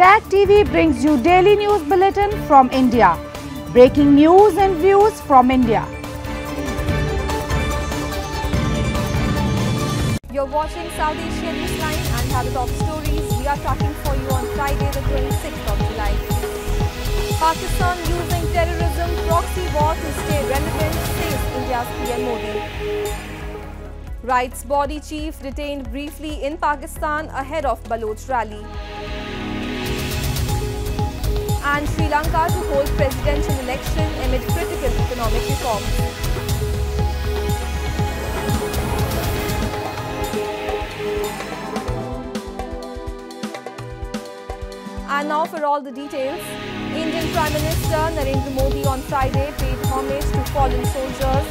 Tag TV brings you daily news bulletin from India. Breaking news and views from India. You're watching South Asia Newsline and have top stories we are tracking for you on Friday the 26th of July. Pakistan using terrorism proxy war to stay relevant, says India's PM Modi. Rights body chief detained briefly in Pakistan ahead of Baloch rally and Sri Lanka to hold presidential election amid critical economic reform. And now for all the details. Indian Prime Minister Narendra Modi on Friday paid homage to fallen soldiers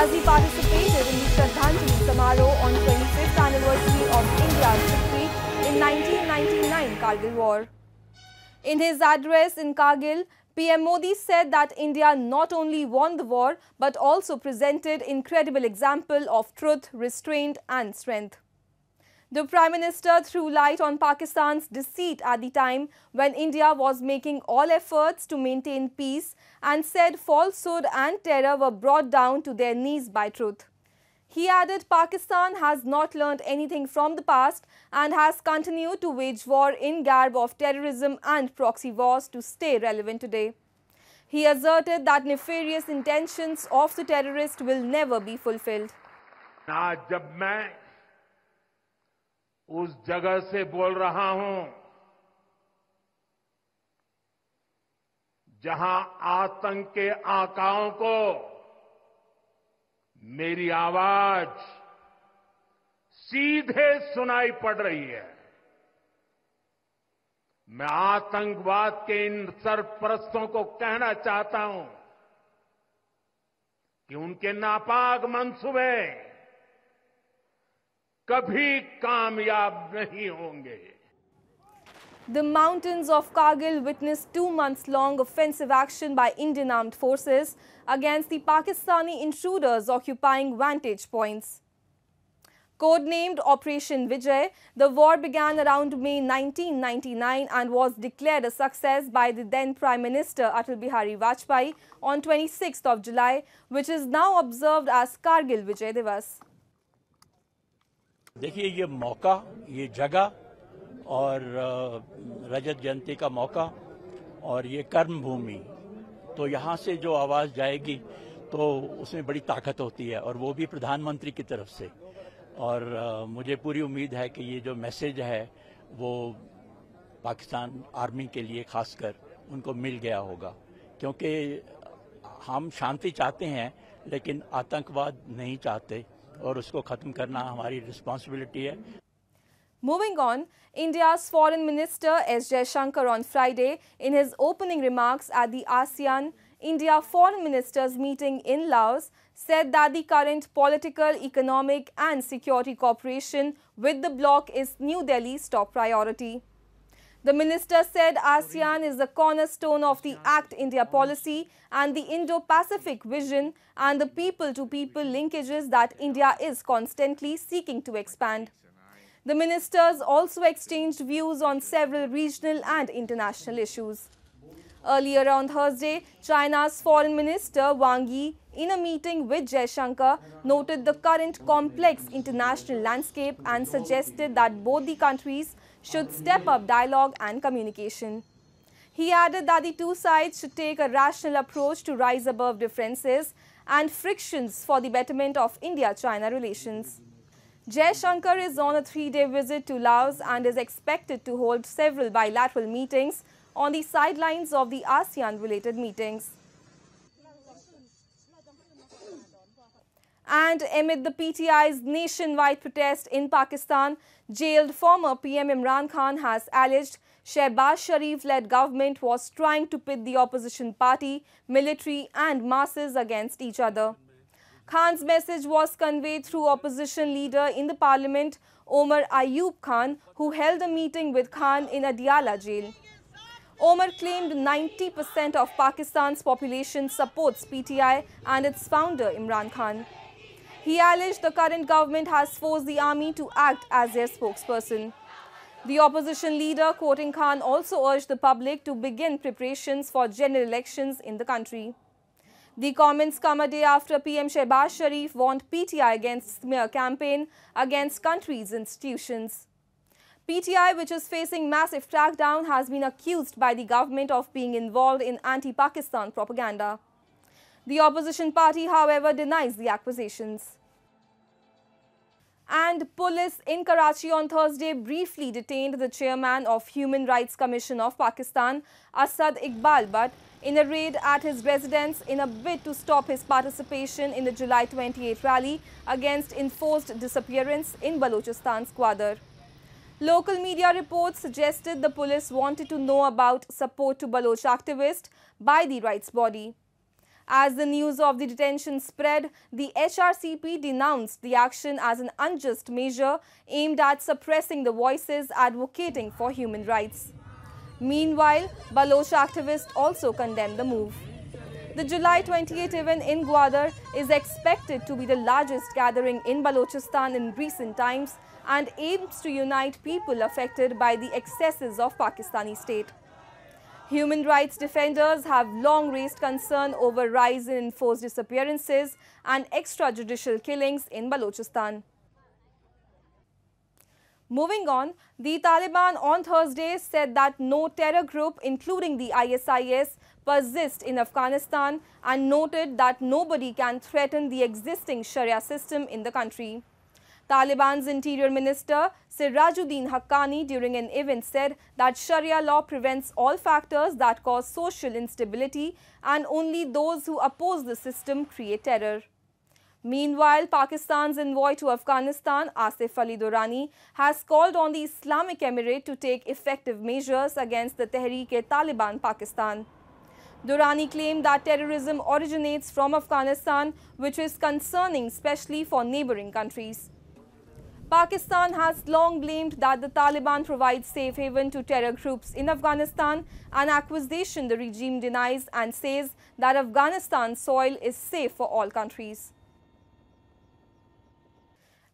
as he participated in the Shraddhanjali Samaroh on 25th anniversary of India's victory in 1999 Kargil War. In his address in Kargil, PM Modi said that India not only won the war but also presented incredible example of truth, restraint and strength. The Prime Minister threw light on Pakistan's deceit at the time when India was making all efforts to maintain peace and said falsehood and terror were brought down to their knees by truth. He added Pakistan has not learned anything from the past and has continued to wage war in garb of terrorism and proxy wars to stay relevant today. He asserted that nefarious intentions of the terrorist will never be fulfilled. जहां आतंक के आकाओं को मेरी आवाज सीधे सुनाई पड़ रही है मैं आतंकवाद के इन सरपरस्तों को कहना चाहता हूं कि उनके नापाक मंसूबे कभी कामयाब नहीं होंगे The mountains of Kargil witnessed two months long offensive action by Indian armed forces against the Pakistani intruders occupying vantage points. Codenamed Operation Vijay, the war began around May 1999 and was declared a success by the then Prime Minister Atal Bihari Vajpayee on 26th of July, which is now observed as Kargil Vijay Divas. देखिए ये मौका, ये जगह और रजत जयंती का मौका और ये कर्म भूमि तो यहाँ से जो आवाज़ जाएगी तो उसमें बड़ी ताकत होती है और वो भी प्रधानमंत्री की तरफ से और मुझे पूरी उम्मीद है कि ये जो मैसेज है वो पाकिस्तान आर्मी के लिए खासकर उनको मिल गया होगा क्योंकि हम शांति चाहते हैं लेकिन आतंकवाद नहीं चाहते और उसको ख़त्म करना हमारी रिस्पॉन्सिबिलिटी है Moving on, India's Foreign Minister S. Jaishankar on Friday, in his opening remarks at the ASEAN India Foreign Ministers meeting in Laos, said that the current political, economic and security cooperation with the bloc is New Delhi's top priority. The minister said ASEAN is the cornerstone of the ACT India policy and the Indo-Pacific vision and the people to -people linkages that India is constantly seeking to expand. The ministers also exchanged views on several regional and international issues. Earlier on Thursday, China's Foreign Minister Wang Yi, in a meeting with Jaishankar, noted the current complex international landscape and suggested that both the countries should step up dialogue and communication. He added that the two sides should take a rational approach to rise above differences and frictions for the betterment of India-China relations. Jaishankar is on a three-day visit to Laos and is expected to hold several bilateral meetings on the sidelines of the ASEAN-related meetings. And amid the PTI's nationwide protest in Pakistan, jailed former PM Imran Khan has alleged Shehbaz Sharif-led government was trying to pit the opposition party, military and masses against each other. Khan's message was conveyed through opposition leader in the parliament Omar Ayub Khan who held a meeting with Khan in Adiala jail. Omar claimed 90% of Pakistan's population supports PTI and its founder Imran Khan. He alleged the current government has forced the army to act as their spokesperson. The opposition leader, quoting Khan, also urged the public to begin preparations for general elections in the country. The comments come a day after PM Shehbaz Sharif warned PTI against smear campaign against country's institutions. PTI, which is facing massive crackdown, has been accused by the government of being involved in anti-Pakistan propaganda. The opposition party, however, denies the accusations. And police in Karachi on Thursday briefly detained the chairman of Human Rights Commission of Pakistan, Asad Iqbal but in a raid at his residence in a bid to stop his participation in the July 28 rally against enforced disappearance in Balochistan Squadr. Local media reports suggested the police wanted to know about support to Baloch activists by the rights body. As the news of the detention spread, the HRCP denounced the action as an unjust measure aimed at suppressing the voices advocating for human rights. Meanwhile, Baloch activists also condemned the move. The July 28 event in Gwadar is expected to be the largest gathering in Balochistan in recent times and aims to unite people affected by the excesses of Pakistani state. Human rights defenders have long raised concern over rise in forced disappearances and extrajudicial killings in Balochistan. Moving on, the Taliban on Thursday said that no terror group including the ISIS persists in Afghanistan and noted that nobody can threaten the existing Sharia system in the country. Taliban's Interior Minister Sirajuddin Haqqani during an event said that Sharia law prevents all factors that cause social instability and only those who oppose the system create terror. Meanwhile, Pakistan's envoy to Afghanistan, Asif Ali Durrani, has called on the Islamic Emirate to take effective measures against the Tehreek-e-Taliban Pakistan. Durrani claimed that terrorism originates from Afghanistan, which is concerning especially for neighboring countries. Pakistan has long blamed that the Taliban provides safe haven to terror groups in Afghanistan, an accusation the regime denies and says that Afghanistan's soil is safe for all countries.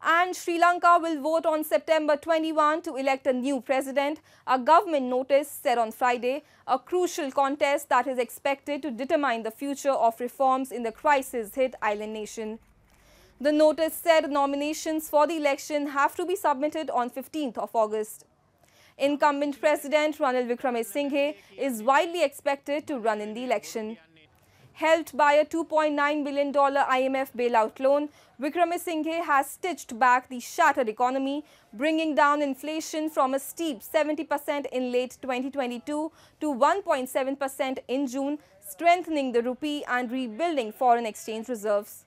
And Sri Lanka will vote on September 21 to elect a new president, a government notice said on Friday, a crucial contest that is expected to determine the future of reforms in the crisis-hit island nation. The notice said nominations for the election have to be submitted on 15th of August. Incumbent President Ranil Vikramasinghe is widely expected to run in the election. Helped by a $2.9 billion IMF bailout loan, Vikramasinghe has stitched back the shattered economy, bringing down inflation from a steep 70% in late 2022 to 1.7% in June, strengthening the rupee and rebuilding foreign exchange reserves.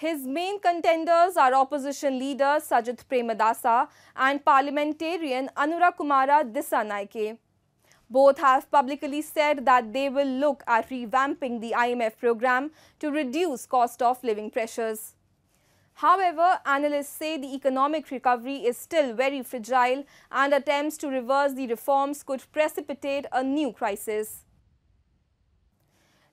His main contenders are opposition leader Sajid Premadasa and parliamentarian Anura Kumara Disanaike. Both have publicly said that they will look at revamping the IMF program to reduce cost of living pressures. However, analysts say the economic recovery is still very fragile and attempts to reverse the reforms could precipitate a new crisis.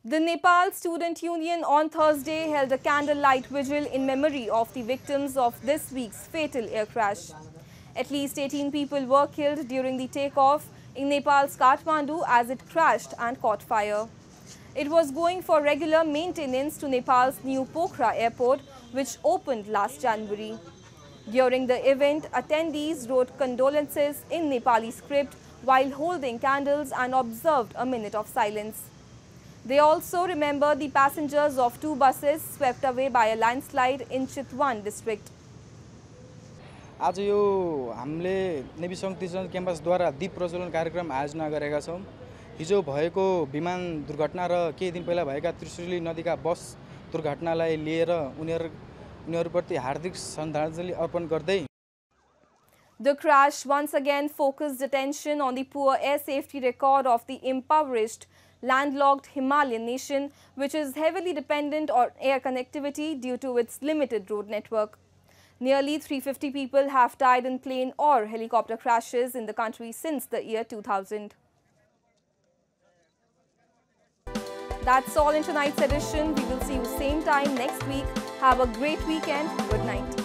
The Nepal Student Union on Thursday held a candlelight vigil in memory of the victims of this week's fatal air crash. At least 18 people were killed during the takeoff in Nepal's Kathmandu as it crashed and caught fire. It was going for regular maintenance to Nepal's new Pokhara airport, which opened last January. During the event, attendees wrote condolences in Nepali script while holding candles and observed a minute of silence. They also remember the passengers of two buses swept away by a landslide in Chitwan district. आज यो हमले navy सङ्घ Christian द्वारा दीप प्रज्वलन कार्यक्रम आयोजना गरेका छौँ हिजो को विमान दुर्घटना र केही दिन पहिला भएका त्रिशुली का बस दुर्घटना दुर्घटनालाई उन्हें उनीहरू उनीहरूप्रति हार्दिक श्रद्धाञ्जली अर्पण दे। The crash once again focused attention on the poor air safety record of the impoverished landlocked Himalayan nation which is heavily dependent on air connectivity due to its limited road network. Nearly 350 people have died in plane or helicopter crashes in the country since the year 2000. That's all in tonight's edition. We will see you same time next week. Have a great weekend. Good night.